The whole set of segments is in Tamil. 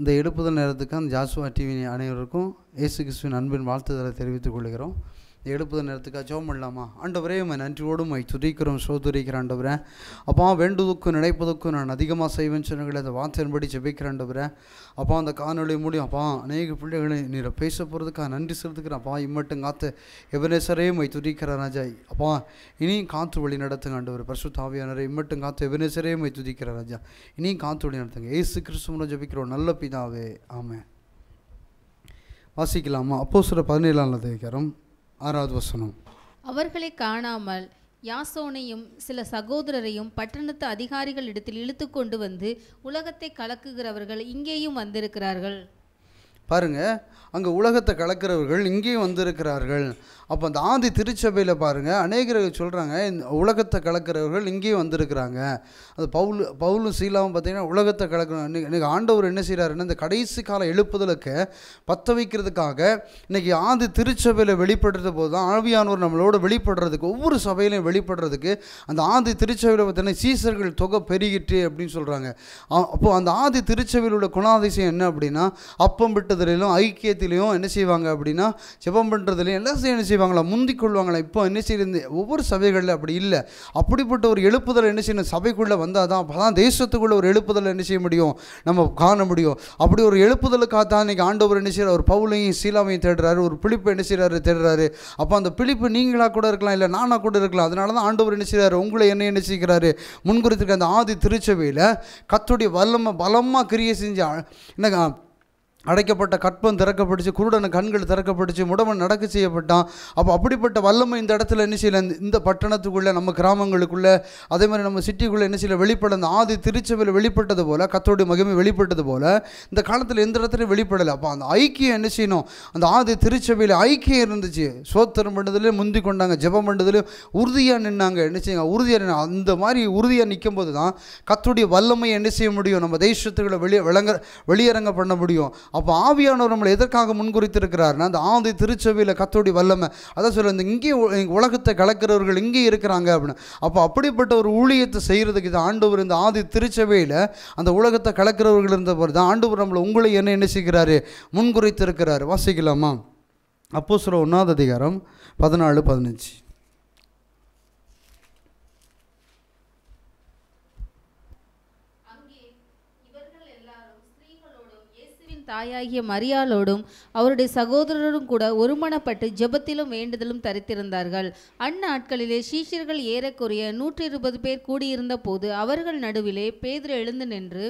இந்த எடுப்புதல் நேரத்துக்கு அந்த ஜாசுவா டிவி அனைவருக்கும் இயேசு கிறிஸ்துவின் அன்பின் வாழ்த்துதலை தெரிவித்துக் கொள்கிறோம் எடுப்பது நேரத்துக்காக ஜோம் பண்ணலாமா ஆண்டவரே உமை நன்றியோடும் மை துதிக்கிறோம் சோதுரிக்கிற ஆண்டவரே அப்பா வேண்டுவதுக்கும் நினைப்பதுக்கும் நான் அதிகமாக செய்வேன் சொன்னீங்களே அந்த வார்த்தையின்படி ஜெபிக்கிற ஆண்டவரே அப்பா அந்த காணொலி மூலியம் அப்பா அநேக பிள்ளைகளை நீரை பேச போகிறதுக்காக நன்றி செலுத்துக்கிறேன் அப்பா இம்மட்டும் காத்து எவனேசரே மை துதிக்கிற ராஜாய் அப்பா இனியும் காற்று வழி நடத்துங்க ஆண்டவர் பரிசு தாவியானரை இம்மட்டும் காத்து எவனேசரே மை துதிக்கிற ராஜா இனியும் காற்று வழி நடத்துங்க ஏசு கிறிஸ்துவனை ஜபிக்கிறோம் நல்ல பிதாவே ஆமாம் வாசிக்கலாமா அப்போ சில பதினேழாம் அதிகாரம் ஆறாவது வசனம் அவர்களை காணாமல் யாசோனையும் சில சகோதரரையும் பட்டணத்து இடத்தில் இழுத்து கொண்டு வந்து உலகத்தை கலக்குகிறவர்கள் இங்கேயும் வந்திருக்கிறார்கள் பாருங்கள் அங்கே உலகத்தை கலக்கிறவர்கள் இங்கேயும் வந்திருக்கிறார்கள் அப்போ அந்த ஆதி திருச்சபையில் பாருங்கள் அநேகர்கள் சொல்கிறாங்க இந்த உலகத்தை கலக்கிறவர்கள் இங்கேயும் வந்திருக்கிறாங்க அது பவுல் பவுலும் சீலாவும் பார்த்திங்கன்னா உலகத்தை கலக்கிற இன்றைக்கி ஆண்டவர் என்ன செய்கிறாருன்னா இந்த கடைசி கால எழுப்புதலுக்கு பற்ற வைக்கிறதுக்காக இன்றைக்கி ஆதி திருச்சபையில் வெளிப்படுறது போது தான் ஆவியானவர் நம்மளோட வெளிப்படுறதுக்கு ஒவ்வொரு சபையிலையும் வெளிப்படுறதுக்கு அந்த ஆதி திருச்சபையில் பார்த்தீங்கன்னா சீசர்கள் தொகை பெருகிட்டு அப்படின்னு சொல்கிறாங்க அப்போது அந்த ஆதி திருச்சபையில் உள்ள குணாதிசயம் என்ன அப்படின்னா அப்பம் விட்டு பாராட்டுதலிலும் ஐக்கியத்திலையும் என்ன செய்வாங்க அப்படின்னா ஜெபம் பண்ணுறதுலையும் எல்லாம் என்ன செய்வாங்களா முந்திக் கொள்வாங்களா இப்போ என்ன செய்யுது ஒவ்வொரு சபைகளில் அப்படி இல்லை அப்படிப்பட்ட ஒரு எழுப்புதல் என்ன செய்யணும் சபைக்குள்ளே வந்தால் தான் அப்போ தான் தேசத்துக்குள்ளே ஒரு எழுப்புதல் என்ன செய்ய முடியும் நம்ம காண முடியும் அப்படி ஒரு எழுப்புதலுக்காக தான் இன்றைக்கி ஆண்டவர் என்ன செய்கிறார் ஒரு பவுலையும் சீலாவையும் தேடுறாரு ஒரு பிழிப்பு என்ன செய்கிறாரு தேடுறாரு அப்போ அந்த பிழிப்பு நீங்களாக கூட இருக்கலாம் இல்லை நானாக கூட இருக்கலாம் அதனால தான் ஆண்டவர் என்ன செய்கிறாரு உங்களை என்ன என்ன செய்கிறாரு முன்குறித்திருக்க அந்த ஆதி திருச்சபையில் கத்துடைய வல்லமாக பலமாக கிரியை செஞ்சு என்ன அடைக்கப்பட்ட கற்பம் திறக்கப்பட்டுச்சு குருடன கண்கள் திறக்கப்பட்டுச்சு முடமன் நடக்க செய்யப்பட்டான் அப்போ அப்படிப்பட்ட வல்லமை இந்த இடத்துல என்ன செய்யல இந்த பட்டணத்துக்குள்ளே நம்ம கிராமங்களுக்குள்ளே அதே மாதிரி நம்ம சிட்டிக்குள்ளே என்ன செய்யல வெளிப்பட அந்த ஆதி திருச்சபையில் வெளிப்பட்டது போல் கத்தோடைய மகிமை வெளிப்பட்டது போல் இந்த காலத்தில் எந்த இடத்துலையும் வெளிப்படலை அப்போ அந்த ஐக்கியம் என்ன செய்யணும் அந்த ஆதி திருச்சபையில் ஐக்கியம் இருந்துச்சு சோத்திரம் பண்ணதுலேயும் முந்தி கொண்டாங்க ஜெபம் பண்ணதுலேயும் உறுதியாக நின்னாங்க என்ன செய்யுங்க உறுதியாக நின்று அந்த மாதிரி உறுதியாக நிற்கும் போது தான் கத்தோடைய வல்லமையை என்ன செய்ய முடியும் நம்ம தேசத்துக்குள்ள வெளியே விளங்க வெளியரங்க பண்ண முடியும் அப்போ ஆவியானவர் நம்மளை எதற்காக முன்குறித்திருக்கிறாருன்னா அந்த ஆதி திருச்சபையில் கத்தோடி வல்லமை அதான் சொல்ல இந்த இங்கே உலகத்தை கலக்கிறவர்கள் இங்கே இருக்கிறாங்க அப்படின்னு அப்போ அப்படிப்பட்ட ஒரு ஊழியத்தை செய்கிறதுக்கு இது ஆண்டவர் இந்த ஆதி திருச்சபையில் அந்த உலகத்தை கலக்கிறவர்கள் இருந்த போது தான் ஆண்டவர் நம்மளை உங்களை என்ன என்ன செய்கிறாரு முன்குறித்திருக்கிறாரு வாசிக்கலாமா அப்போ சொல்ல ஒன்றாவது அதிகாரம் பதினாலு பதினஞ்சு தாயாகிய மரியாளோடும் அவருடைய சகோதரரும் கூட ஒருமனப்பட்டு ஜெபத்திலும் வேண்டுதலும் தரித்திருந்தார்கள் அந்நாட்களிலே சீஷர்கள் ஏறக்குறைய நூற்றி இருபது பேர் கூடியிருந்த போது அவர்கள் நடுவிலே பேதர் எழுந்து நின்று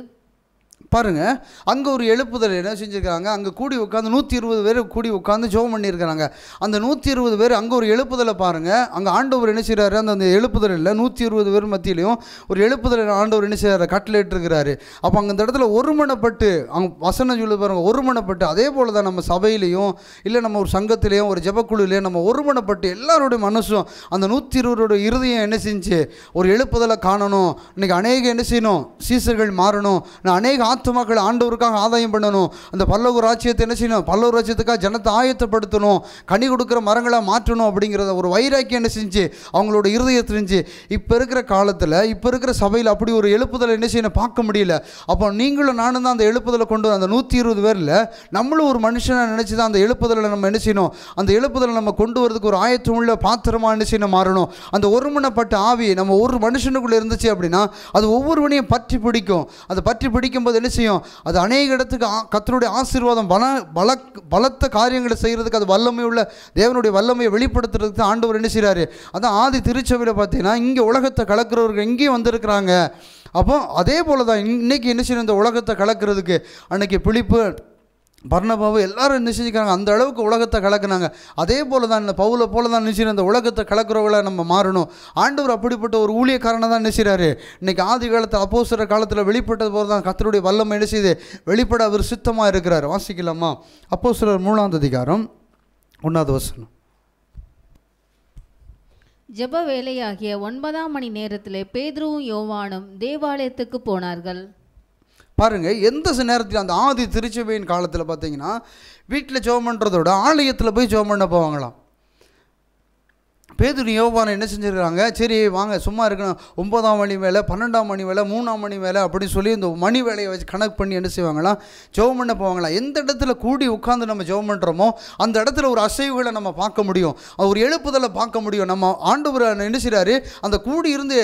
பாருங்கள் அங்கே ஒரு எழுப்புதல் என்ன செஞ்சுருக்காங்க அங்கே கூடி உட்காந்து நூற்றி இருபது பேர் கூடி உட்காந்து ஜோம் பண்ணியிருக்கிறாங்க அந்த நூற்றி இருபது பேர் அங்கே ஒரு எழுப்புதலை பாருங்கள் அங்கே ஆண்டவர் என்ன செய்கிறாரு அந்த அந்த இல்லை நூற்றி இருபது பேர் மத்தியிலையும் ஒரு எழுப்புதல் ஆண்டவர் என்ன செய்கிறாரு கட்டளையிட்டிருக்கிறாரு அப்போ அங்கே இந்த இடத்துல ஒருமனப்பட்டு அவங்க வசனம் சொல்லி பாருங்கள் ஒருமனப்பட்டு அதே போல் தான் நம்ம சபையிலையும் இல்லை நம்ம ஒரு சங்கத்திலையும் ஒரு ஜபக்குழுலையும் நம்ம ஒருமனப்பட்டு எல்லாருடைய மனசும் அந்த நூற்றி இருபதோட இருதயம் என்ன செஞ்சு ஒரு எழுப்புதலை காணணும் இன்றைக்கி அநேக என்ன செய்யணும் சீசர்கள் மாறணும் நான் அநேக ஆத் ஆத்துமாக்கள் ஆண்டவருக்காக ஆதாயம் பண்ணணும் அந்த பல்லவ ராஜ்யத்தை என்ன செய்யணும் பல்லவ ராஜ்யத்துக்காக ஜனத்தை ஆயத்தப்படுத்தணும் கனி கொடுக்குற மரங்களாக மாற்றணும் அப்படிங்கிறத ஒரு வைராக்கியம் என்ன செஞ்சு அவங்களோட இருதயத்தில் இருந்துச்சு இப்போ இருக்கிற காலத்தில் இப்போ இருக்கிற சபையில் அப்படி ஒரு எழுப்புதலை என்ன செய்யணும் பார்க்க முடியல அப்போ நீங்களும் நானும் தான் அந்த எழுப்புதலை கொண்டு அந்த நூற்றி இருபது பேரில் நம்மளும் ஒரு மனுஷனாக நினச்சி தான் அந்த எழுப்புதலை நம்ம என்ன செய்யணும் அந்த எழுப்புதலை நம்ம கொண்டு வரதுக்கு ஒரு ஆயத்தம் உள்ள பாத்திரமாக என்ன செய்யணும் மாறணும் அந்த ஒருமனப்பட்ட ஆவி நம்ம ஒரு மனுஷனுக்குள்ளே இருந்துச்சு அப்படின்னா அது ஒவ்வொருவனையும் பற்றி பிடிக்கும் அதை பற்றி போது என்ன விஷயம் அது அநேக இடத்துக்கு கத்தருடைய ஆசீர்வாதம் பல பல பலத்த காரியங்களை செய்கிறதுக்கு அது வல்லமை உள்ள தேவனுடைய வல்லமையை வெளிப்படுத்துறதுக்கு தான் ஆண்டவர் என்ன செய்கிறாரு அதான் ஆதி திருச்சபையில் பார்த்தீங்கன்னா இங்கே உலகத்தை கலக்கிறவர்கள் இங்கேயும் வந்திருக்கிறாங்க அப்போ அதே போல் தான் இன்னைக்கு என்ன செய்யணும் இந்த உலகத்தை கலக்கிறதுக்கு அன்றைக்கி பிழிப்பு பர்ணபாவை எல்லாரும் நிச்சயிக்கிறாங்க அந்த அளவுக்கு உலகத்தை கலக்குனாங்க அதே போல தான் இந்த பவுலை போல தான் நினைச்சு அந்த உலகத்தை கலக்கிறவங்கள நம்ம மாறணும் ஆண்டவர் அப்படிப்பட்ட ஒரு ஊழியக்காரனை தான் நினைச்சாரு இன்றைக்கி ஆதி காலத்தில் அப்போசுற காலத்தில் வெளிப்பட்டது போல தான் கத்தருடைய வல்லம் நினைச்சது வெளிப்பட அவர் சுத்தமாக இருக்கிறார் வாசிக்கலாமா அப்போசுரர் சிலர் மூணாவது அதிகாரம் ஒன்றாவது வசனம் ஜப வேலையாகிய ஒன்பதாம் மணி நேரத்தில் பேதுருவும் யோவானும் தேவாலயத்துக்கு போனார்கள் பாருங்கள் எந்த நேரத்தில் அந்த ஆதி திருச்சபையின் காலத்தில் பார்த்தீங்கன்னா வீட்டில் ஜோம் பண்ணுறதோட ஆலயத்தில் போய் ஜோம் பண்ண போவாங்களாம் பேதுரு யோபான என்ன செஞ்சுருக்காங்க சரி வாங்க சும்மா இருக்கணும் ஒன்பதாம் மணி வேலை பன்னெண்டாம் மணி வேலை மூணாம் மணி வேலை அப்படின்னு சொல்லி இந்த மணி வேலையை வச்சு கணக்கு பண்ணி என்ன செய்வாங்களாம் ஜோம் பண்ண போவாங்களா எந்த இடத்துல கூடி உட்காந்து நம்ம ஜோம் பண்ணுறோமோ அந்த இடத்துல ஒரு அசைவுகளை நம்ம பார்க்க முடியும் ஒரு எழுப்புதலை பார்க்க முடியும் நம்ம ஆண்டவர் என்ன செய்கிறாரு அந்த கூடி இருந்து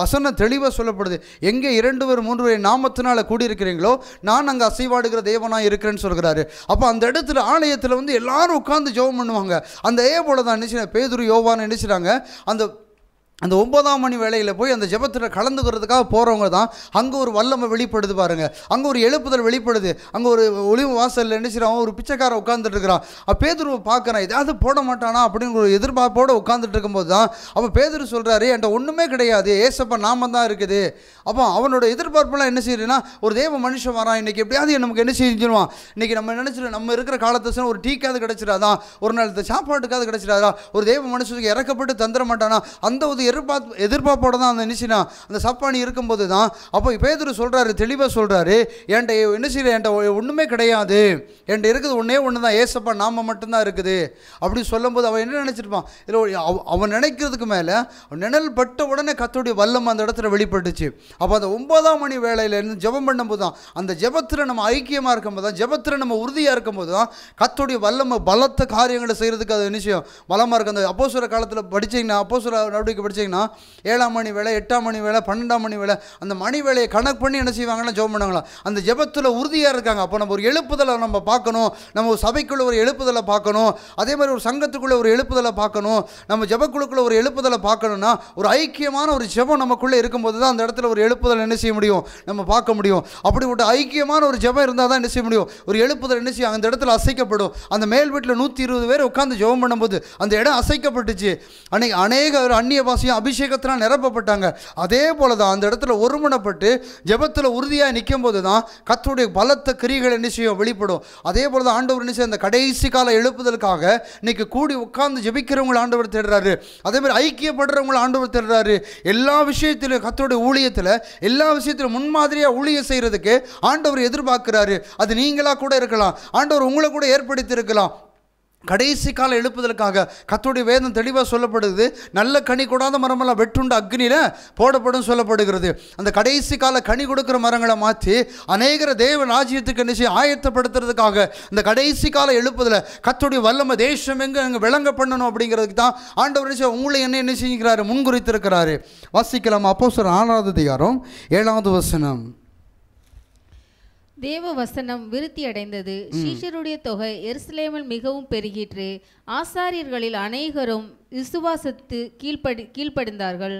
வசனம் தெளிவாக சொல்லப்படுது எங்கே இரண்டு பேர் மூன்று பேர் நாமத்தினால் கூடியிருக்கிறீங்களோ நான் அங்கே அசைவாடுகிற தேவனாக இருக்கிறேன்னு சொல்கிறாரு அப்போ அந்த இடத்துல ஆலயத்தில் வந்து எல்லாரும் உட்காந்து ஜோம் பண்ணுவாங்க அந்த ஏ போல தான் என்ன செய்யணும் பேதுரு யோவா காரணம் நினைச்சிட்டாங்க அந்த அந்த ஒன்பதாம் மணி வேலையில் போய் அந்த ஜபத்தில் கலந்துக்கிறதுக்காக போகிறவங்க தான் அங்கே ஒரு வல்லமை வெளிப்படுது பாருங்கள் அங்கே ஒரு எழுப்புதல் வெளிப்படுது அங்கே ஒரு ஒளிவு வாசலில் நினைச்சிருவான் ஒரு பிச்சைக்காரன் உட்காந்துட்டு இருக்கிறான் அப்போ பேதர் பார்க்குறான் ஏதாவது போட மாட்டானா அப்படின்னு ஒரு எதிர்பார்ப்போடு உட்காந்துட்டு இருக்கும்போது தான் அப்போ பேதர் சொல்கிறாரு என்கிட்ட ஒன்றுமே கிடையாது ஏசப்ப நாம தான் இருக்குது அப்போ அவனோட எதிர்பார்ப்பெல்லாம் என்ன செய்யுதுன்னா ஒரு தேவ மனுஷன் வரான் இன்றைக்கி எப்படியாவது நமக்கு என்ன செஞ்சிருவான் இன்றைக்கி நம்ம நினச்சிடும் நம்ம இருக்கிற காலத்தை ஒரு டீக்காவது கிடச்சிடாதான் ஒரு நாள் சாப்பாட்டுக்காவது கிடச்சிடாதா ஒரு தேவ மனுஷனுக்கு இறக்கப்பட்டு தந்துட மாட்டானா அந்த ஒரு எதிர்பார்ப்பு எதிர்பார்ப்போடு தான் அந்த என்ன அந்த சப்பானி இருக்கும்போது தான் அப்போ பேதர் சொல்கிறாரு தெளிவாக சொல்கிறாரு என்கிட்ட என்ன என்கிட்ட ஒன்றுமே கிடையாது என்கிட்ட இருக்குது ஒன்றே ஒன்று தான் ஏசப்பா நாம மட்டும்தான் இருக்குது அப்படின்னு சொல்லும்போது அவன் என்ன நினச்சிருப்பான் இல்லை அவன் நினைக்கிறதுக்கு மேலே நிழல் பட்ட உடனே கத்தோடைய வல்லம் அந்த இடத்துல வெளிப்பட்டுச்சு அப்போ அந்த ஒன்பதாம் மணி இருந்து ஜெபம் பண்ணும்போது தான் அந்த ஜெபத்தில் நம்ம ஐக்கியமாக இருக்கும்போது தான் ஜெபத்தில் நம்ம உறுதியாக இருக்கும்போது தான் கத்தோடைய வல்லம் பலத்த காரியங்களை செய்கிறதுக்கு அது நிச்சயம் பலமாக இருக்கும் அந்த சுர காலத்தில் படித்தீங்கன்னா சுர நடவடிக்கை படிச்சிங்கன்னா ஏழாம் மணி வேலை எட்டாம் மணி வேலை பன்னெண்டாம் மணி வேலை அந்த மணி வேலையை கணக்கு பண்ணி என்ன செய்வாங்கன்னா ஜோம் பண்ணுவாங்களா அந்த ஜபத்தில் உறுதியாக இருக்காங்க அப்போ நம்ம ஒரு எழுப்புதலை நம்ம பார்க்கணும் நம்ம ஒரு சபைக்குள்ளே ஒரு எழுப்புதலை பார்க்கணும் அதே மாதிரி ஒரு சங்கத்துக்குள்ளே ஒரு எழுப்புதலை பார்க்கணும் நம்ம ஜபக்குழுக்குள்ளே ஒரு எழுப்புதலை பார்க்கணும்னா ஒரு ஐக்கியமான ஒரு ஜபம் நமக்குள்ளே இருக்கும்போது தான் அந்த இடத்துல ஒரு எழுப்புதல் என்ன செய்ய முடியும் நம்ம பார்க்க முடியும் அப்படிப்பட்ட ஐக்கியமான ஒரு ஜபம் இருந்தால் தான் என்ன செய்ய முடியும் ஒரு எழுப்புதல் என்ன செய்யும் அந்த இடத்துல அசைக்கப்படும் அந்த மேல் வீட்டில் நூற்றி இருபது பேர் உட்காந்து ஜபம் பண்ணும்போது அந்த இடம் அசைக்கப்பட்டுச்சு அன்னைக்கு அநேக ஒரு அந்நிய பாச ஆசியா அபிஷேகத்தினால் நிரப்பப்பட்டாங்க அதே போல தான் அந்த இடத்துல ஒருமணப்பட்டு ஜபத்தில் உறுதியாக நிற்கும் போது தான் கத்தருடைய பலத்த கிரிகள் நிச்சயம் வெளிப்படும் அதே போல தான் ஆண்டவர் நிச்சயம் அந்த கடைசி கால எழுப்புதலுக்காக இன்னைக்கு கூடி உட்கார்ந்து ஜபிக்கிறவங்களை ஆண்டவர் தேடுறாரு அதேமாதிரி ஐக்கியப்படுறவங்களை ஆண்டவர் தேடுறாரு எல்லா விஷயத்திலும் கத்தோடைய ஊழியத்தில் எல்லா விஷயத்திலும் முன்மாதிரியாக ஊழியம் செய்கிறதுக்கு ஆண்டவர் எதிர்பார்க்கிறாரு அது நீங்களாக கூட இருக்கலாம் ஆண்டவர் உங்களை கூட ஏற்படுத்தி இருக்கலாம் கடைசி கால எழுப்புதலுக்காக கத்தோடைய வேதம் தெளிவாக சொல்லப்படுது நல்ல கனி கூடாத மரமெல்லாம் வெட்டுண்டு அக்னியில் போடப்படும் சொல்லப்படுகிறது அந்த கடைசி கால கனி கொடுக்குற மரங்களை மாற்றி அநேகர தேவ ராஜ்யத்துக்கு நிச்சயம் ஆயத்தப்படுத்துறதுக்காக இந்த கடைசி கால எழுப்புதில் கத்தோடைய வல்லமை தேசம் எங்கே அங்கே விளங்க பண்ணணும் அப்படிங்கிறதுக்கு தான் ஆண்டவர் நிச்சயம் உங்களை என்ன என்ன செய்கிறாரு முன்குறித்திருக்கிறாரு வாசிக்கலாம் அப்போ சார் ஆறாவது அதிகாரம் ஏழாவது வசனம் தேவ வசனம் விருத்தி அடைந்தது சீஷருடைய தொகை எருசலேமில் மிகவும் பெருகிற்று ஆசாரியர்களில் அநேகரும் விசுவாசத்து கீழ்படி கீழ்ப்படிந்தார்கள்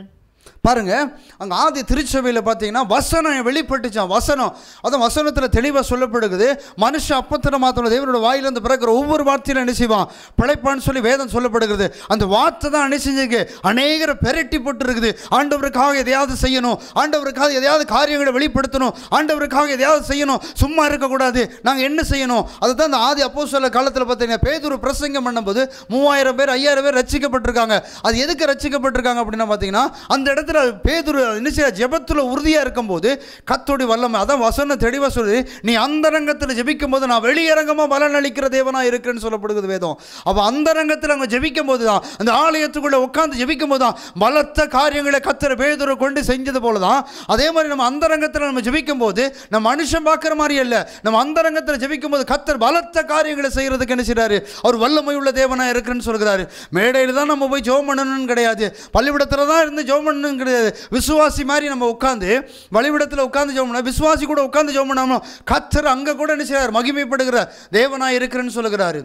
பாருங்கள் அங்கே ஆதி திருச்சபையில் பார்த்தீங்கன்னா வசனம் வெளிப்பட்டுச்சான் வசனம் அதுவும் வசனத்தில் தெளிவாக சொல்லப்படுகிறது மனுஷ அப்பத்தில் மாத்திரம் தேவனோட வாயிலிருந்து பிறக்கிற ஒவ்வொரு வார்த்தையிலும் நினைச்சிவான் பிழைப்பான்னு சொல்லி வேதம் சொல்லப்படுகிறது அந்த வார்த்தை தான் என்ன செஞ்சிருக்கு அநேகரை பெரட்டி போட்டு இருக்குது ஆண்டவருக்காக எதையாவது செய்யணும் ஆண்டவருக்காக எதையாவது காரியங்களை வெளிப்படுத்தணும் ஆண்டவருக்காக எதையாவது செய்யணும் சும்மா இருக்கக்கூடாது நாங்கள் என்ன செய்யணும் அதுதான் அந்த ஆதி அப்போ சொல்ல காலத்தில் பார்த்தீங்கன்னா பேதூர் பிரசங்கம் பண்ணும்போது மூவாயிரம் பேர் ஐயாயிரம் பேர் ரசிக்கப்பட்டிருக்காங்க அது எதுக்கு ரசிக்கப்பட்டிருக்காங்க அப்படின்னா பார்த்தீங்கன்னா அந்த இடத்துல பேதுரு என்ன செய்ய ஜெபத்தில் உறுதியாக இருக்கும்போது கத்தோடி வல்லமை அதான் வசனம் தெளிவாக சொல்லுது நீ அந்தரங்கத்தில் ஜபிக்கும் போது நான் வெளியரங்கமாக பலன் அளிக்கிற தேவனாக இருக்கிறேன்னு சொல்லப்படுகிறது வேதம் அப்போ அந்தரங்கத்தில் அங்கே ஜபிக்கும் போது தான் அந்த ஆலயத்துக்குள்ளே உட்காந்து ஜபிக்கும் போது தான் பலத்த காரியங்களை கத்திர பேதுரை கொண்டு செஞ்சது போல தான் அதே மாதிரி நம்ம அந்தரங்கத்தில் நம்ம ஜபிக்கும் போது நம்ம மனுஷன் பார்க்குற மாதிரி இல்லை நம்ம அந்தரங்கத்தில் ஜபிக்கும் போது கத்தர் பலத்த காரியங்களை செய்கிறதுக்கு என்ன செய்கிறாரு அவர் வல்லமை உள்ள தேவனாக இருக்கிறேன்னு சொல்கிறாரு மேடையில் தான் நம்ம போய் ஜோம் பண்ணணும்னு கிடையாது பள்ளிக்கூடத்தில் தான் இருந்து ஜோம் பண்ணணும் ஒன்றும் கிடையாது விசுவாசி மாதிரி நம்ம உட்காந்து வழிவிடத்தில் உட்காந்து ஜெபம் பண்ண விசுவாசி கூட உட்காந்து ஜெபம் பண்ணாமல் கத்தர் அங்கே கூட என்ன செய்கிறார் மகிமைப்படுகிறார் தேவனாக இருக்கிறேன்னு சொல்லுகிறாரு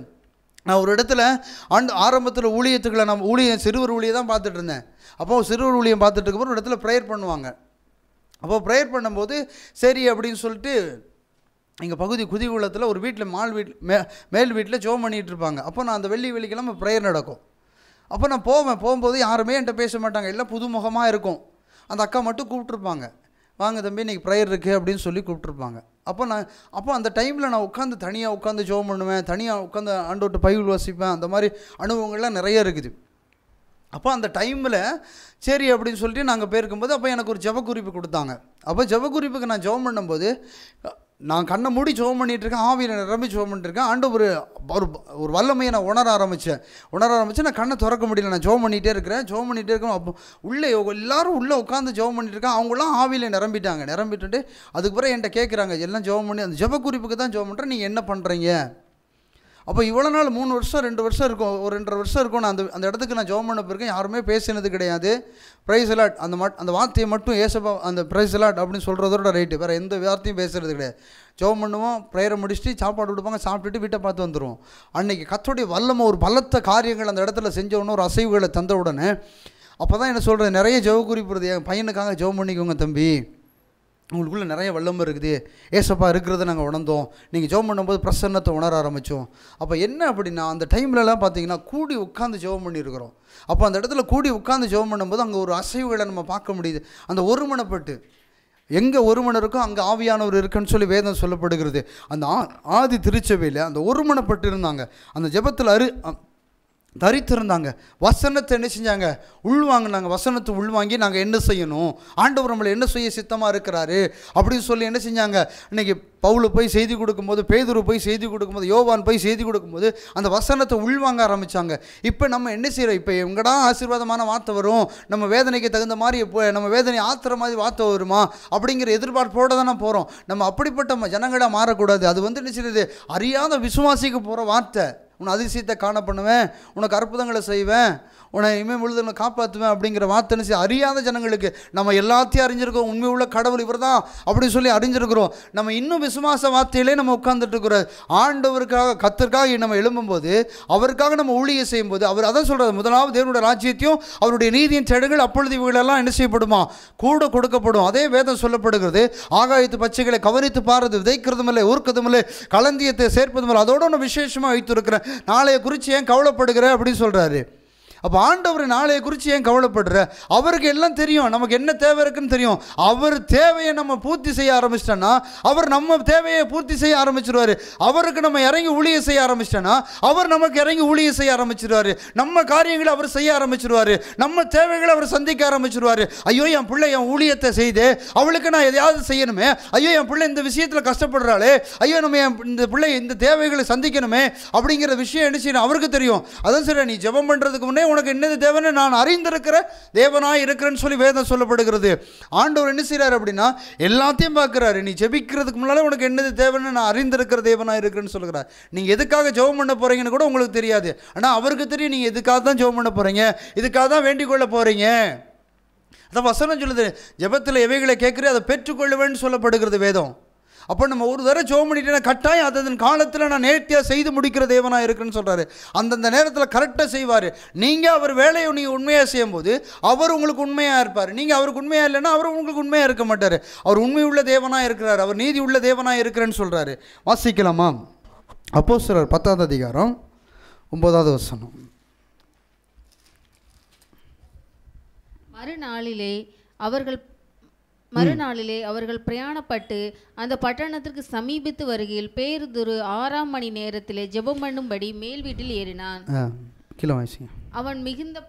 நான் ஒரு இடத்துல ஆண்டு ஆரம்பத்தில் ஊழியத்துக்களை நம்ம ஊழியம் சிறுவர் ஊழியை தான் பார்த்துட்டு இருந்தேன் அப்போது சிறுவர் ஊழியம் பார்த்துட்டு ஒரு இடத்துல ப்ரேயர் பண்ணுவாங்க அப்போது ப்ரேயர் பண்ணும்போது சரி அப்படின்னு சொல்லிட்டு எங்கள் பகுதி குதிகுளத்தில் ஒரு வீட்டில் மால் வீட் மே மேல் வீட்டில் ஜோம் பண்ணிகிட்டு இருப்பாங்க அப்போ நான் அந்த வெள்ளி வெள்ளிக்கிழமை ப்ரேயர் நடக்கும் அப்போ நான் போவேன் போகும்போது யாருமே என்கிட்ட பேச மாட்டாங்க எல்லாம் புதுமுகமாக இருக்கும் அந்த அக்கா மட்டும் கூப்பிட்ருப்பாங்க வாங்க தம்பி இன்றைக்கி ப்ரேயர் இருக்குது அப்படின்னு சொல்லி கூப்பிட்ருப்பாங்க அப்போ நான் அப்போ அந்த டைமில் நான் உட்காந்து தனியாக உட்காந்து ஜோம் பண்ணுவேன் தனியாக உட்காந்து விட்டு பயில் வாசிப்பேன் அந்த மாதிரி அனுபவங்கள்லாம் நிறைய இருக்குது அப்போ அந்த டைமில் சரி அப்படின்னு சொல்லிட்டு நாங்கள் போயிருக்கும்போது அப்போ எனக்கு ஒரு ஜப குறிப்பு கொடுத்தாங்க அப்போ ஜப குறிப்புக்கு நான் ஜோம் பண்ணும்போது நான் கண்ணை மூடி ஜோம் இருக்கேன் ஆவியில் நிரம்பி ஜோம் பண்ணிட்டுருக்கேன் ஆண்டு ஒரு ஒரு வல்லமையை நான் உணர ஆரம்பித்தேன் உணர ஆரம்பித்து நான் கண்ணை திறக்க முடியல நான் ஜோம் பண்ணிகிட்டே இருக்கிறேன் ஜோம் பண்ணிகிட்டே இருக்கேன் அப்போ உள்ளே எல்லோரும் உள்ளே உட்காந்து ஜோம் பண்ணிட்டுருக்கேன் அவங்களாம் ஆவியில் நிரம்பிட்டாங்க நிரம்பிட்டு அதுக்கப்புறம் என்கிட்ட கேட்குறாங்க எல்லாம் ஜோம் பண்ணி அந்த ஜப குறிப்புக்கு தான் ஜோம் பண்ணுறேன் நீங்கள் என்ன பண்ணுறீங்க அப்போ இவ்வளோ நாள் மூணு வருஷம் ரெண்டு வருஷம் இருக்கும் ஒரு ரெண்டரை வருஷம் இருக்கும் நான் அந்த அந்த இடத்துக்கு நான் ஜோம் பண்ண பிறகு யாருமே பேசினது கிடையாது ப்ரைஸ் அலாட் அந்த மட் அந்த வார்த்தையை மட்டும் ஏசப்பா அந்த ப்ரைஸ் அலாட் அப்படின்னு சொல்கிறதோட ரைட்டு வேறு எந்த வார்த்தையும் பேசுகிறது கிடையாது ஜோம் பண்ணுவோம் ப்ரேயரை முடிச்சுட்டு சாப்பாடு கொடுப்பாங்க சாப்பிட்டுட்டு வீட்டை பார்த்து வந்துடுவோம் அன்றைக்கி கத்தோடைய வல்லமை ஒரு பலத்த காரியங்கள் அந்த இடத்துல செஞ்சோடனே ஒரு அசைவுகளை தந்த உடனே அப்போ தான் என்ன சொல்கிறது நிறைய ஜெவ குறிப்பிடுறது என் பையனுக்காக ஜெபம் பண்ணிக்கோங்க தம்பி உங்களுக்குள்ளே நிறைய வல்லமை இருக்குது ஏசப்பா இருக்கிறத நாங்கள் உணர்ந்தோம் நீங்கள் ஜோம் பண்ணும்போது பிரசன்னத்தை உணர ஆரம்பித்தோம் அப்போ என்ன அப்படின்னா அந்த டைம்லலாம் பார்த்தீங்கன்னா கூடி உட்காந்து ஜோம் பண்ணியிருக்கிறோம் அப்போ அந்த இடத்துல கூடி உட்காந்து ஜோம் பண்ணும்போது அங்கே ஒரு அசைவுகளை நம்ம பார்க்க முடியுது அந்த ஒருமனப்பட்டு எங்கே ஒருமன் இருக்கோ அங்கே ஆவியானவர் இருக்குன்னு சொல்லி வேதம் சொல்லப்படுகிறது அந்த ஆதி திருச்சபையில் அந்த ஒருமனப்பட்டு இருந்தாங்க அந்த ஜபத்தில் அரு தரித்திருந்தாங்க வசனத்தை என்ன செஞ்சாங்க உள்வாங்கினாங்க வசனத்தை உள்வாங்கி நாங்கள் என்ன செய்யணும் ஆண்டவர் நம்மளை என்ன செய்ய சித்தமாக இருக்கிறாரு அப்படின்னு சொல்லி என்ன செஞ்சாங்க இன்றைக்கி பவுலு போய் செய்தி கொடுக்கும்போது பேதுரு போய் செய்தி கொடுக்கும்போது யோவான் போய் செய்தி கொடுக்கும்போது அந்த வசனத்தை உள்வாங்க ஆரம்பித்தாங்க இப்போ நம்ம என்ன செய்கிறோம் இப்போ எங்கடா ஆசீர்வாதமான வார்த்தை வரும் நம்ம வேதனைக்கு தகுந்த மாதிரி நம்ம வேதனை ஆத்துற மாதிரி வார்த்தை வருமா அப்படிங்கிற எதிர்பார்ப்போடு தானே போகிறோம் நம்ம அப்படிப்பட்ட ஜனங்களாக மாறக்கூடாது அது வந்து என்ன செய்யுது அறியாத விசுவாசிக்கு போகிற வார்த்தை உன் அதிசயத்தை காண பண்ணுவேன் உனக்கு அற்புதங்களை செய்வேன் உன்னை இனிமேல் முழுது உன்னை காப்பாற்றுவேன் அப்படிங்கிற வார்த்தை செய்ய அறியாத ஜனங்களுக்கு நம்ம எல்லாத்தையும் அறிஞ்சிருக்கோம் உண்மை உள்ள கடவுள் இவர் தான் அப்படின்னு சொல்லி அறிஞ்சிருக்கிறோம் நம்ம இன்னும் விசுவாச வார்த்தையிலே நம்ம உட்காந்துட்டு இருக்கிற ஆண்டவருக்காக கத்திற்காக நம்ம எழும்பும்போது அவருக்காக நம்ம ஊழியை செய்யும்போது அவர் அதான் சொல்கிறார் முதலாவது தேவனுடைய ராஜ்யத்தையும் அவருடைய நீதியின் செடுகள் அப்பொழுது இவர்களெல்லாம் என்ன செய்யப்படுமா கூட கொடுக்கப்படும் அதே வேதம் சொல்லப்படுகிறது ஆகாயத்து பச்சைகளை கவனித்து பாருது விதைக்கிறதும் இல்லை ஊர்க்கிறதும் இல்லை களந்தியத்தை சேர்ப்பதும் இல்லை அதோட ஒன்று விசேஷமாக வைத்திருக்கிறேன் நாளைய குறித்து ஏன் கவலைப்படுகிற அப்படின்னு சொல்கிறாரு அப்போ ஆண்டவர் நாளையை குறித்து ஏன் கவலைப்படுற அவருக்கு எல்லாம் தெரியும் நமக்கு என்ன தேவை இருக்குன்னு தெரியும் அவர் தேவையை நம்ம பூர்த்தி செய்ய ஆரம்பிச்சிட்டோன்னா அவர் நம்ம தேவையை பூர்த்தி செய்ய ஆரம்பிச்சிருவார் அவருக்கு நம்ம இறங்கி ஊழிய செய்ய ஆரம்பிச்சிட்டோன்னா அவர் நமக்கு இறங்கி ஊழிய செய்ய ஆரம்பிச்சிருவார் நம்ம காரியங்களை அவர் செய்ய ஆரம்பிச்சிருவார் நம்ம தேவைகளை அவர் சந்திக்க ஆரம்பிச்சிருவார் ஐயோ என் பிள்ளை என் ஊழியத்தை செய்து அவளுக்கு நான் எதையாவது செய்யணுமே ஐயோ என் பிள்ளை இந்த விஷயத்தில் கஷ்டப்படுறாளே ஐயோ நம்ம என் இந்த பிள்ளை இந்த தேவைகளை சந்திக்கணுமே அப்படிங்கிற விஷயம் என்ன செய்யணும் அவருக்கு தெரியும் அதான் சரி நீ ஜெபம் பண்ணுறதுக்கு முன்னே உனக்கு என்னது தேவைன்னு நான் அறிந்திருக்கிற தேவனாக இருக்கிறேன்னு சொல்லி வேதம் சொல்லப்படுகிறது ஆண்டவர் என்ன செய்கிறார் அப்படின்னா எல்லாத்தையும் பார்க்குறாரு நீ ஜெபிக்கிறதுக்கு முன்னால் உனக்கு என்னது தேவைன்னு நான் அறிந்திருக்கிற தேவனாக இருக்கிறேன்னு சொல்கிறார் நீங்கள் எதுக்காக ஜெபம் பண்ண போகிறீங்கன்னு கூட உங்களுக்கு தெரியாது ஆனால் அவருக்கு தெரியும் நீங்கள் எதுக்காக தான் ஜெபம் பண்ண போகிறீங்க இதுக்காக தான் வேண்டிக் கொள்ள போகிறீங்க அதான் வசனம் சொல்லுது ஜபத்தில் எவைகளை கேட்குறியோ அதை பெற்றுக்கொள்ளுவேன்னு சொல்லப்படுகிறது வேதம் அப்போ நம்ம ஒரு தடவை ஜோம் பண்ணிட்டேன்னா கட்டாயம் அதன் காலத்தில் நான் நேர்த்தியாக செய்து முடிக்கிற தேவனாக இருக்குன்னு சொல்கிறாரு அந்தந்த நேரத்தில் கரெக்டாக செய்வார் நீங்கள் அவர் வேலையை நீங்கள் உண்மையாக செய்யும்போது அவர் உங்களுக்கு உண்மையாக இருப்பார் நீங்கள் அவருக்கு உண்மையாக இல்லைன்னா அவர் உங்களுக்கு உண்மையாக இருக்க மாட்டார் அவர் உண்மை உள்ள தேவனாக இருக்கிறார் அவர் நீதி உள்ள தேவனாக இருக்கிறேன்னு சொல்கிறாரு வாசிக்கலாமா அப்போ சொல்கிறார் பத்தாவது அதிகாரம் ஒன்பதாவது வசனம் மறுநாளிலே அவர்கள் மறுநாளிலே அவர்கள் பிரயாணப்பட்டு அந்த பட்டணத்திற்கு சமீபித்து வருகையில் பேருதொரு ஆறாம் மணி நேரத்திலே ஜெபம் பண்ணும்படி மேல் வீட்டில் ஏறினான் அவன் மிகுந்த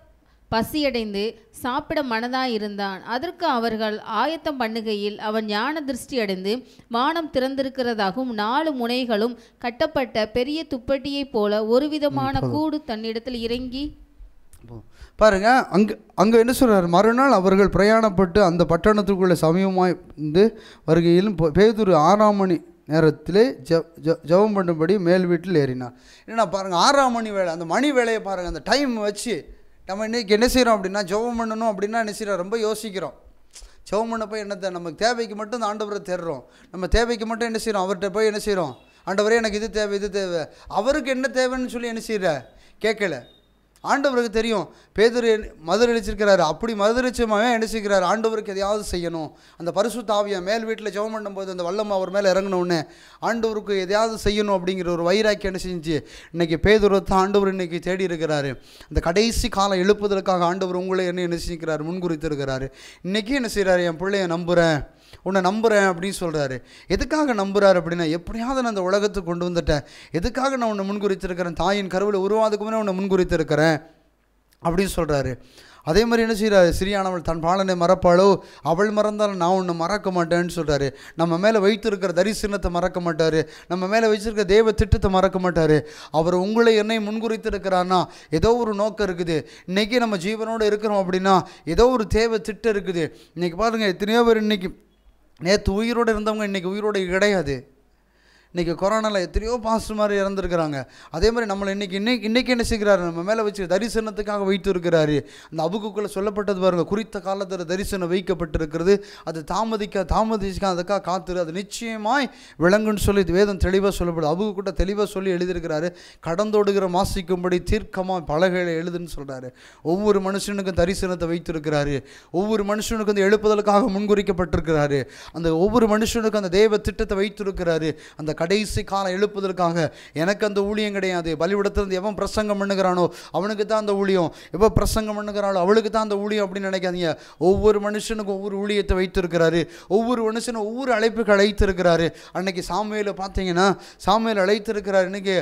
பசியடைந்து சாப்பிட மனதாய் இருந்தான் அதற்கு அவர்கள் ஆயத்தம் பண்ணுகையில் அவன் ஞான திருஷ்டி அடைந்து வானம் திறந்திருக்கிறதாகவும் நாலு முனைகளும் கட்டப்பட்ட பெரிய துப்பட்டியைப் போல ஒரு விதமான கூடு தன்னிடத்தில் இறங்கி பாருங்கள் அங்கே அங்கே என்ன சொல்கிறார் மறுநாள் அவர்கள் பிரயாணப்பட்டு அந்த பட்டணத்துக்குள்ளே சமயமாய் இருந்து வருகையிலும் பேதூர் ஆறாம் மணி நேரத்திலே ஜ ஜபம் பண்ணும்படி மேல் வீட்டில் ஏறினார் என்ன பாருங்கள் ஆறாம் மணி வேலை அந்த மணி வேலையை பாருங்கள் அந்த டைம் வச்சு நம்ம இன்றைக்கி என்ன செய்கிறோம் அப்படின்னா ஜபம் பண்ணணும் அப்படின்னா என்ன செய்கிறோம் ரொம்ப யோசிக்கிறோம் ஜபம் பண்ண போய் என்னத்தை நமக்கு தேவைக்கு மட்டும் இந்த ஆண்டவரை தேடுறோம் நம்ம தேவைக்கு மட்டும் என்ன செய்கிறோம் அவர்கிட்ட போய் என்ன செய்கிறோம் ஆண்டவரே எனக்கு இது தேவை இது தேவை அவருக்கு என்ன தேவைன்னு சொல்லி என்ன செய்கிற கேட்கலை ஆண்டவருக்கு தெரியும் பேதர் மதுரளிச்சிருக்கிறாரு அப்படி மதுரளிச்சமாவே நினச்சிக்கிறாரு ஆண்டவருக்கு எதையாவது செய்யணும் அந்த பரிசு தாவியம் மேல் வீட்டில் ஜெபம் பண்ணும்போது அந்த வல்லம்மா அவர் மேலே இறங்கினோடனே ஆண்டவருக்கு எதையாவது செய்யணும் அப்படிங்கிற ஒரு வைராக்கி என்ன செஞ்சு இன்றைக்கி தான் ஆண்டவர் இன்றைக்கி தேடி இருக்கிறாரு அந்த கடைசி காலம் எழுப்புதலுக்காக ஆண்டவர் உங்களை என்ன என்ன செஞ்சுக்கிறாரு முன்குறித்திருக்கிறாரு இன்றைக்கி என்ன செய்கிறாரு என் பிள்ளைய நம்புகிறேன் உன்னை நம்புகிறேன் அப்படின்னு சொல்கிறாரு எதுக்காக நம்புகிறார் அப்படின்னா எப்படியாவது நான் அந்த உலகத்துக்கு கொண்டு வந்துட்டேன் எதுக்காக நான் உன்னை முன்குறித்திருக்கிறேன் தாயின் கருவில் உருவாதுக்கு முன்னே உன்னை முன்குறித்திருக்கிறேன் அப்படின்னு சொல்கிறாரு அதே மாதிரி என்ன செய்கிறாரு சிறியானவள் தன் பாலனை மறப்பாளோ அவள் மறந்தாலும் நான் ஒன்று மறக்க மாட்டேன்னு சொல்கிறாரு நம்ம மேலே வைத்திருக்கிற தரிசனத்தை மறக்க மாட்டார் நம்ம மேலே வச்சிருக்க தெய்வ திட்டத்தை மறக்க மாட்டார் அவர் உங்களை என்னை முன்குறித்திருக்கிறான்னா ஏதோ ஒரு நோக்கம் இருக்குது இன்றைக்கி நம்ம ஜீவனோடு இருக்கிறோம் அப்படின்னா ஏதோ ஒரு தேவை திட்டம் இருக்குது இன்றைக்கி பாருங்கள் எத்தனையோ பேர் இன்றைக்கி நேற்று உயிரோடு இருந்தவங்க இன்றைக்கி உயிரோடு கிடையாது இன்றைக்கி கொரோனாவில் எத்தனையோ பாஸ்ட் மாதிரி இறந்துருக்கிறாங்க அதே மாதிரி நம்மளை இன்றைக்கி இன்னைக்கு இன்றைக்கி என்ன செய்கிறாரு நம்ம மேலே வச்சு தரிசனத்துக்காக வைத்து இருக்கிறாரு அந்த அபுக்குக்குள்ளே சொல்லப்பட்டது பாருங்கள் குறித்த காலத்தில் தரிசனம் வைக்கப்பட்டிருக்கிறது அது தாமதிக்க தாமதிக்க அதுக்காக காத்துரு அது நிச்சயமாய் விளங்குன்னு சொல்லி வேதம் தெளிவாக சொல்லப்படுது கூட தெளிவாக சொல்லி எழுதியிருக்கிறாரு கடந்தோடுகிற மாசிக்கும்படி தீர்க்கமாக பலகையில் எழுதுன்னு சொல்கிறாரு ஒவ்வொரு மனுஷனுக்கும் தரிசனத்தை வைத்திருக்கிறாரு ஒவ்வொரு மனுஷனுக்கும் அந்த எழுப்புதலுக்காக முன்குறிக்கப்பட்டிருக்கிறாரு அந்த ஒவ்வொரு மனுஷனுக்கும் அந்த தெய்வ திட்டத்தை வைத்திருக்கிறாரு அந்த கடைசி காலம் எழுப்பதற்காக எனக்கு அந்த ஊழியம் கிடையாது பலிவிடத்திலிருந்து எவன் பிரசங்கம் பண்ணுகிறானோ அவனுக்கு தான் அந்த ஊழியம் எவ்வளோ பிரசங்கம் பண்ணுகிறாளோ அவளுக்கு தான் அந்த ஊழியம் அப்படின்னு நினைக்காதீங்க ஒவ்வொரு மனுஷனுக்கும் ஒவ்வொரு ஊழியத்தை வைத்திருக்கிறாரு ஒவ்வொரு மனுஷனும் ஒவ்வொரு அழைப்புக்கு அழைத்திருக்கிறாரு அன்னைக்கு சாமியில் பார்த்தீங்கன்னா சாமியில் அழைத்திருக்கிறார் இன்னைக்கு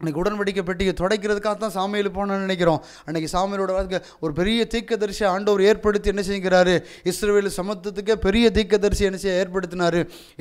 அன்றைக்கி உடன்படிக்கை பெட்டியை துடைக்கிறதுக்காக தான் சாமியில் போனோம்னு நினைக்கிறோம் அன்றைக்கி சாமியலோட வாழ்க்கை ஒரு பெரிய தீக்கதரிசி ஆண்டவர் ஏற்படுத்தி என்ன செய்கிறாரு இஸ்ரேல் சமத்துவத்துக்கே பெரிய தீக்கதரிசி என்ன செய்ய ஏற்படுத்தினார்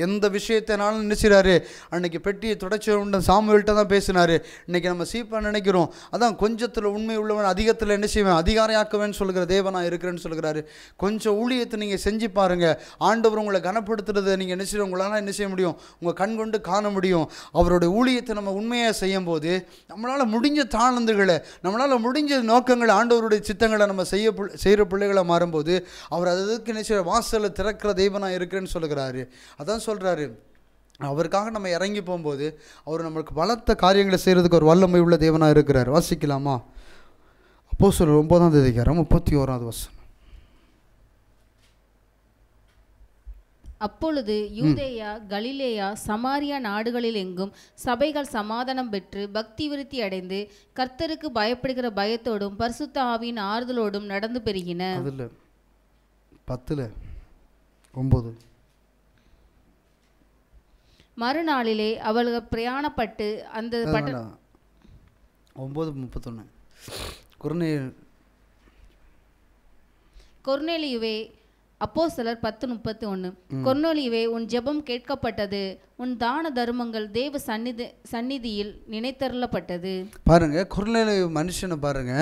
எந்த விஷயத்தினாலும் நினைச்சிறாரு அன்றைக்கி பெட்டியை துடைச்ச உண்டு சாமியல்கிட்ட தான் பேசினார் இன்றைக்கி நம்ம சீப்பாக நினைக்கிறோம் அதான் கொஞ்சத்தில் உண்மை உள்ளவன் அதிகத்தில் என்ன செய்வேன் ஆக்குவேன்னு சொல்கிற தேவனாக இருக்கிறேன்னு சொல்கிறாரு கொஞ்சம் ஊழியத்தை நீங்கள் செஞ்சு பாருங்கள் ஆண்டவர் உங்களை கனப்படுத்துறதை நீங்கள் என்ன செய்வோம் உங்களால் என்ன செய்ய முடியும் உங்கள் கண் கொண்டு காண முடியும் அவருடைய ஊழியத்தை நம்ம உண்மையாக செய்யும் போது பொழுது நம்மளால் முடிஞ்ச தானந்துகளை நம்மளால் முடிஞ்ச நோக்கங்களை ஆண்டவருடைய சித்தங்களை நம்ம செய்ய செய்கிற பிள்ளைகளை மாறும்போது அவர் அதுக்கு நினைச்ச வாசலில் திறக்கிற தெய்வனாக இருக்கிறேன்னு சொல்கிறாரு அதான் சொல்கிறாரு அவருக்காக நம்ம இறங்கி போகும்போது அவர் நம்மளுக்கு பலத்த காரியங்களை செய்கிறதுக்கு ஒரு வல்லமை உள்ள தேவனாக இருக்கிறார் வாசிக்கலாமா அப்போ சொல்ல ஒம்பதாம் தேதிக்காரம் முப்பத்தி ஓராவது வருஷம் அப்பொழுது யூதேயா கலிலேயா சமாரியா நாடுகளில் எங்கும் சபைகள் சமாதானம் பெற்று பக்தி விருத்தி அடைந்து கர்த்தருக்கு பயப்படுகிற பயத்தோடும் பரிசுத்த ஆவியின் ஆறுதலோடும் நடந்து பெருகின அதில் பத்தில் மறுநாளிலே அவர்கள் பிரயாணப்பட்டு அந்த ஒன்பது முப்பத்தொன்னு முப்பத்தொன்று குருநே அப்போ சிலர் பத்து முப்பத்தி ஒன்று கொன்னொழிவே உன் ஜெபம் கேட்கப்பட்டது உன் தான தர்மங்கள் தேவ சந்நிதி சந்நிதியில் நினைத்தருளப்பட்டது பாருங்க குரநிலை மனுஷனை பாருங்க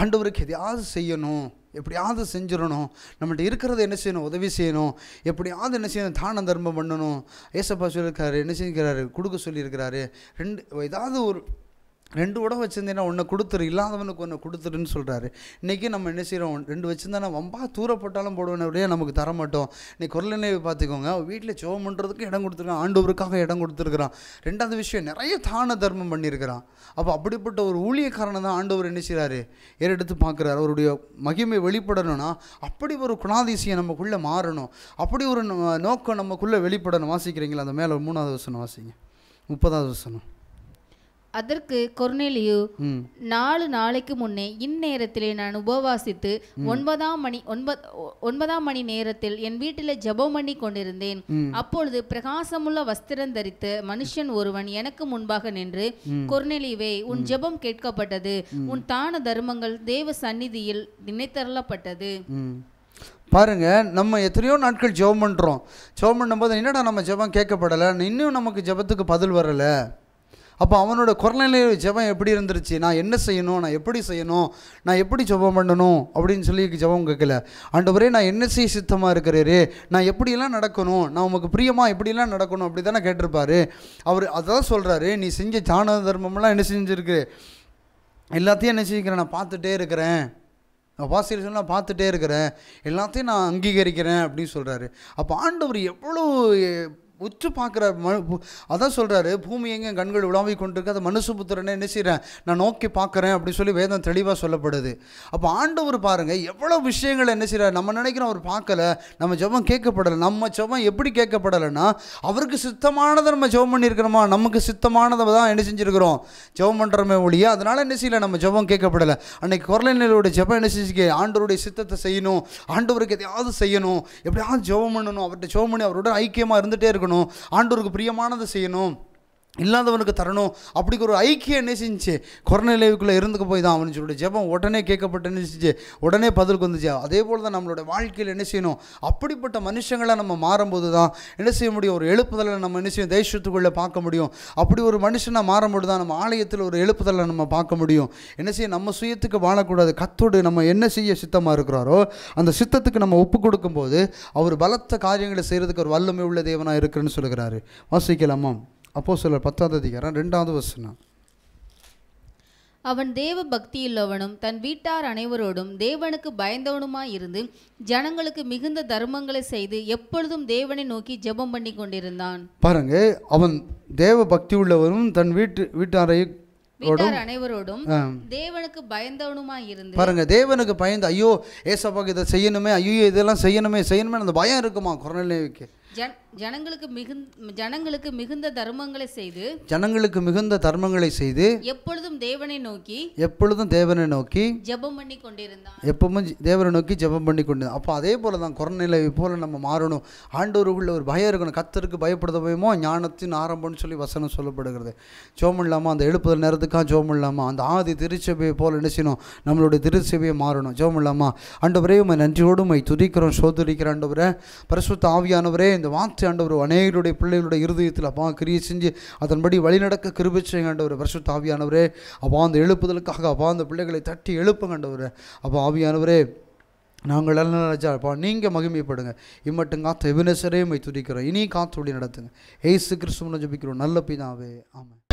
ஆண்டவருக்கு எதையாவது செய்யணும் எப்படியாவது செஞ்சிடணும் நம்மகிட்ட இருக்கிறத என்ன செய்யணும் உதவி செய்யணும் எப்படியாவது என்ன செய்யணும் தான தர்மம் பண்ணணும் ஏசப்பா சொல்லியிருக்காரு என்ன செஞ்சுக்கிறாரு கொடுக்க சொல்லியிருக்கிறாரு ரெண்டு ஏதாவது ஒரு ரெண்டு உடம்பு வச்சுருந்தேன்னா ஒன்று கொடுத்துரு இல்லாதவனுக்கு ஒன்று கொடுத்துருன்னு சொல்கிறாரு இன்றைக்கி நம்ம என்ன செய்கிறோம் ரெண்டு வச்சுருந்தானே வம்பா தூர போட்டாலும் போடுவேன் அப்படியே நமக்கு தர மாட்டோம் நீ குரல் நினைவு பார்த்துக்கோங்க வீட்டில் சோகம் பண்ணுறதுக்கு இடம் கொடுத்துருக்கான் ஆண்டவருக்காக இடம் கொடுத்துருக்குறான் ரெண்டாவது விஷயம் நிறைய தான தர்மம் பண்ணியிருக்கிறான் அப்போ அப்படிப்பட்ட ஒரு ஊழியக்காரனை தான் ஆண்டவர் என்ன செய்கிறாரு ஏறெடுத்து பார்க்குறாரு அவருடைய மகிமை வெளிப்படணும்னா அப்படி ஒரு குணாதிசியம் நமக்குள்ளே மாறணும் அப்படி ஒரு நோக்கம் நமக்குள்ளே வெளிப்படணும் வாசிக்கிறீங்களா அந்த மேலே மூணாவது வசனம் வாசிங்க முப்பதாவது வசனம் அதற்கு கொர்னேலியு நாலு நாளைக்கு முன்னே இந்நேரத்திலே நான் உபவாசித்து ஒன்பதாம் மணி ஒன்பது ஒன்பதாம் மணி நேரத்தில் என் வீட்டில ஜபம் பண்ணி கொண்டிருந்தேன் அப்பொழுது பிரகாசமுள்ள வஸ்திரம் தரித்த மனுஷன் ஒருவன் எனக்கு முன்பாக நின்று கொர்னேலியுவே உன் ஜபம் கேட்கப்பட்டது உன் தான தர்மங்கள் தேவ சந்நிதியில் நினைத்தரலப்பட்டது பாருங்க நம்ம எத்தனையோ நாட்கள் ஜெபம் பண்றோம் ஜெபம் பண்ணும்போது என்னடா நம்ம ஜெபம் கேட்கப்படலை இன்னும் நமக்கு ஜெபத்துக்கு பதில் வரலை அப்போ அவனோட குரநிலை ஜபம் எப்படி இருந்துருச்சு நான் என்ன செய்யணும் நான் எப்படி செய்யணும் நான் எப்படி ஜபம் பண்ணணும் அப்படின்னு சொல்லி ஜபம் கேட்கல ஆண்டவரே நான் என்ன செய்ய சித்தமாக இருக்கிறேரு நான் எப்படியெல்லாம் நடக்கணும் நான் உமக்கு பிரியமாக எப்படிலாம் நடக்கணும் அப்படி தானே கேட்டிருப்பாரு அவர் அதான் சொல்கிறாரு நீ செஞ்ச ஜான தர்மம்லாம் என்ன செஞ்சுருக்கு எல்லாத்தையும் என்ன செஞ்சுக்கிறேன் நான் பார்த்துட்டே இருக்கிறேன் அப்பாசிரியல் நான் பார்த்துட்டே இருக்கிறேன் எல்லாத்தையும் நான் அங்கீகரிக்கிறேன் அப்படின்னு சொல்கிறாரு அப்போ ஆண்டவர் எவ்வளோ உற்று பார்க்குற ம அதான் சொல்கிறாரு பூமி எங்கே கண்கள் உலாவி கொண்டிருக்கு அதை மனுசு புத்திரனே என்ன செய்கிறேன் நான் நோக்கி பார்க்குறேன் அப்படின்னு சொல்லி வேதம் தெளிவாக சொல்லப்படுது அப்போ ஆண்டவர் பாருங்கள் எவ்வளோ விஷயங்களை என்ன செய்கிறார் நம்ம நினைக்கிறோம் அவர் பார்க்கலை நம்ம ஜபம் கேட்கப்படலை நம்ம ஜபம் எப்படி கேட்கப்படலைன்னா அவருக்கு சித்தமானதை நம்ம ஜபம் பண்ணியிருக்கிறோமா நமக்கு சித்தமானதை தான் என்ன செஞ்சுருக்கிறோம் ஜபம் பண்ணுறோமே ஒழியா அதனால் என்ன செய்யலை நம்ம ஜபம் கேட்கப்படலை அன்னைக்கு குரலினரோட ஜபம் என்ன செஞ்சுக்க ஆண்டவருடைய சித்தத்தை செய்யணும் ஆண்டவருக்கு எதையாவது செய்யணும் எப்படியாவது ஜபம் பண்ணணும் அவர்கிட்ட ஜபம் பண்ணி அவரோட ஐக்கியமாக இருந்துகிட்டே இருக்கணும் இருக்கணும் ஆண்டோருக்கு பிரியமானதை செய்யணும் இல்லாதவனுக்கு தரணும் அப்படி ஒரு ஐக்கியம் என்ன செஞ்சிச்சு குறநிலைவுக்குள்ளே இருந்துக்க போய் தான் அவனு சொல்லிட்டு ஜெபம் உடனே கேட்கப்பட்டு என்ன உடனே பதிலுக்கு வந்துச்சு அதே போல் தான் நம்மளோட வாழ்க்கையில் என்ன செய்யணும் அப்படிப்பட்ட மனுஷங்களை நம்ம மாறும்போது தான் என்ன செய்ய முடியும் ஒரு எழுப்புதலை நம்ம என்ன செய்யும் தேசத்துக்குள்ளே பார்க்க முடியும் அப்படி ஒரு மனுஷனாக மாறும்போது தான் நம்ம ஆலயத்தில் ஒரு எழுப்புதலை நம்ம பார்க்க முடியும் என்ன செய்ய நம்ம சுயத்துக்கு வாழக்கூடாது கத்தோடு நம்ம என்ன செய்ய சித்தமாக இருக்கிறாரோ அந்த சித்தத்துக்கு நம்ம ஒப்பு கொடுக்கும்போது அவர் பலத்த காரியங்களை செய்கிறதுக்கு ஒரு வல்லமை உள்ள தேவனாக இருக்குன்னு சொல்கிறாரு வாசிக்கலாமா அப்போ சிலர் பத்தாவது அதிகாரம் ரெண்டாவது வசனம் அவன் தேவ பக்தியுள்ளவனும் தன் வீட்டார் அனைவரோடும் தேவனுக்கு பயந்தவனுமாய் இருந்து ஜனங்களுக்கு மிகுந்த தர்மங்களை செய்து எப்பொழுதும் தேவனை நோக்கி ஜெபம் பண்ணி கொண்டிருந்தான் பாருங்க அவன் தேவ பக்தி உள்ளவனும் தன் வீட்டு வீட்டாரை அனைவரோடும் தேவனுக்கு பயந்தவனுமா இருந்து பாருங்க தேவனுக்கு பயந்து ஐயோ ஏசப்பாக்கு இதை செய்யணுமே ஐயோ இதெல்லாம் செய்யணுமே செய்யணுமே அந்த பயம் இருக்குமா குரநிலைக்கு ஜனங்களுக்கு மிகுந்த ஜனங்களுக்கு மிகுந்த தர்மங்களை செய்து ஜனங்களுக்கு மிகுந்த தர்மங்களை செய்து எப்பொழுதும் தேவனை நோக்கி எப்பொழுதும் தேவனை நோக்கி ஜெபம் பண்ணி கொண்டிருந்தான் எப்பவும் தேவனை நோக்கி ஜெபம் பண்ணி கொண்டு அப்போ அதே போல தான் குறநிலை போல நம்ம மாறணும் ஆண்டவருக்குள்ள ஒரு பயம் இருக்கணும் கத்தருக்கு பயப்படுத பயமோ ஞானத்தின் ஆரம்பம்னு சொல்லி வசனம் சொல்லப்படுகிறது ஜோம் இல்லாமல் அந்த எழுப்புதல் நேரத்துக்காக ஜோம் இல்லாமல் அந்த ஆதி திருச்சபையை போல் நினைச்சினோம் நம்மளுடைய திருச்சபையை மாறணும் ஜோம் இல்லாமல் ஆண்டவரே உமை நன்றியோடு உமை துதிக்கிறோம் சோதரிக்கிறோம் ஆண்டவரே பரிசுத்த ஆவியானவரே இந்த இந்த வார்த்தை ஆண்டவர் அநேகருடைய பிள்ளைகளுடைய இருதயத்தில் அப்பா கிரியை செஞ்சு அதன்படி வழிநடக்க கிருபை ஆண்டவர் வருஷ தாவியானவரே அப்பா அந்த எழுப்புதலுக்காக அப்பா அந்த பிள்ளைகளை தட்டி எழுப்புங்கண்டவர் அப்பா ஆவியானவரே நாங்கள் எல்லாம் அப்பா நீங்கள் மகிமைப்படுங்க இம்மட்டும் காத்து எவினசரையும் துதிக்கிறோம் இனி காத்து வழி நடத்துங்க ஏசு கிறிஸ்துவனை ஜபிக்கிறோம் நல்ல பிதாவே ஆமாம்